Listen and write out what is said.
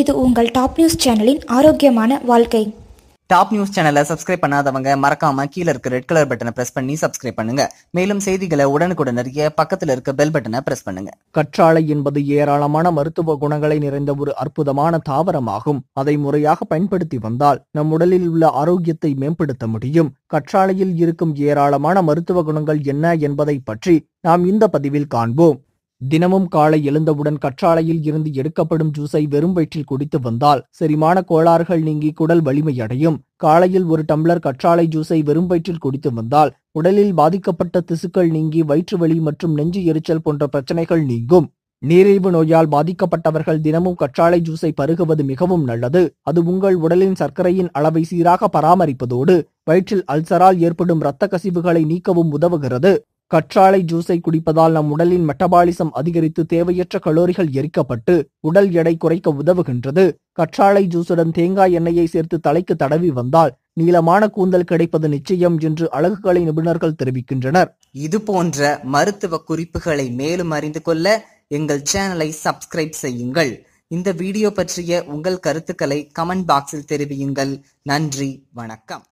இது உங்கள் top news சேனலின் ஆரோக்கியமான வாழ்க்கை டாப் நியூஸ் சேனலை சப்ஸ்கிரைப் பண்ணாதவங்க மறக்காம கீழே இருக்க ரெட் கலர் பட்டனை பிரஸ் பண்ணி சப்ஸ்கிரைப் பண்ணுங்க மேலும் செய்திகளை உடனுக்குடன் அறிய பக்கத்தில் இருக்க பெல் பட்டனை பிரஸ் பண்ணுங்க கற்றாழை என்பது ஏராளமான மருத்துவ குணங்களை நிறைந்த ஒரு அற்புதமான தாவரமாகும் அதை முறையாக பயன்படுத்தி வந்தால் நம் உடலில் உள்ள ஆரோக்கியத்தை மேம்படுத்த முடியும் கற்றாழையில் இருக்கும் ஏராளமான மருத்துவ குணங்கள் என்ன என்பதை பற்றி நாம் இந்த பதிவில் காண்போம் தினமும் காலை எழுந்தவுடன் கற்றாழையில் இருந்து எடுக்கப்படும் ஜூஸை வெறும் வயிற்றில் குடித்து வந்தால் செரிமான கோளாறுகள் நீங்கி குடல் வலிமையடையும் காலையில் ஒரு டம்ளர் கற்றாழை ஜூஸை வெறும் வயிற்றில் குடித்து வந்தால் உடலில் பாதிக்கப்பட்ட திசுக்கள் நீங்கி வயிற்று வலி மற்றும் நெஞ்சு எரிச்சல் போன்ற பிரச்சனைகள் நீங்கும் நீரிழிவு நோயால் பாதிக்கப்பட்டவர்கள் தினமும் கற்றாழை ஜூஸை பருகுவது மிகவும் நல்லது அது உங்கள் உடலின் சர்க்கரையின் அளவை சீராக பராமரிப்பதோடு வயிற்றில் அல்சரால் ஏற்படும் இரத்த கசிவுகளை நீக்கவும் உதவுகிறது கற்றாழை ஜூஸை குடிப்பதால் நம் உடலின் மெட்டபாலிசம் அதிகரித்து தேவையற்ற கலோரிகள் எரிக்கப்பட்டு உடல் எடை குறைக்க உதவுகின்றது கற்றாழை ஜூஸுடன் தேங்காய் எண்ணெயை சேர்த்து தலைக்கு தடவி வந்தால் நீளமான கூந்தல் கிடைப்பது நிச்சயம் என்று அழகுகளை நிபுணர்கள் தெரிவிக்கின்றனர் இது போன்ற மருத்துவ குறிப்புகளை மேலும் அறிந்து கொள்ள எங்கள் சேனலை சப்ஸ்கிரைப் செய்யுங்கள் இந்த வீடியோ பற்றிய உங்கள் கருத்துக்களை கமெண்ட் பாக்ஸில் தெரிவியுங்கள் நன்றி வணக்கம்